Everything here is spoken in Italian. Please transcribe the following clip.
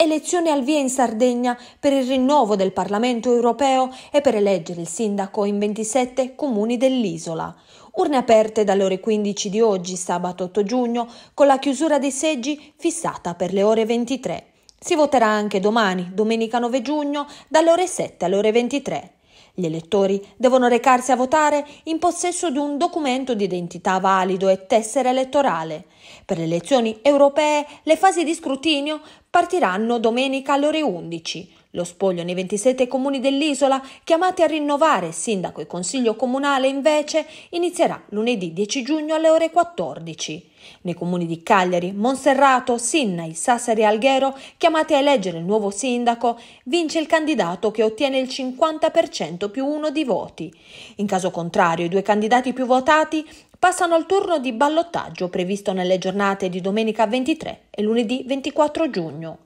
Elezioni al via in Sardegna per il rinnovo del Parlamento europeo e per eleggere il sindaco in 27 comuni dell'isola. Urne aperte dalle ore 15 di oggi, sabato 8 giugno, con la chiusura dei seggi fissata per le ore 23. Si voterà anche domani, domenica 9 giugno, dalle ore 7 alle ore 23. Gli elettori devono recarsi a votare in possesso di un documento di identità valido e tessera elettorale. Per le elezioni europee le fasi di scrutinio partiranno domenica alle ore 11. Lo spoglio nei 27 comuni dell'isola, chiamati a rinnovare sindaco e consiglio comunale, invece, inizierà lunedì 10 giugno alle ore 14. Nei comuni di Cagliari, Monserrato, Sinnai, Sassari e Alghero, chiamati a eleggere il nuovo sindaco, vince il candidato che ottiene il 50% più uno di voti. In caso contrario, i due candidati più votati passano al turno di ballottaggio previsto nelle giornate di domenica 23 e lunedì 24 giugno.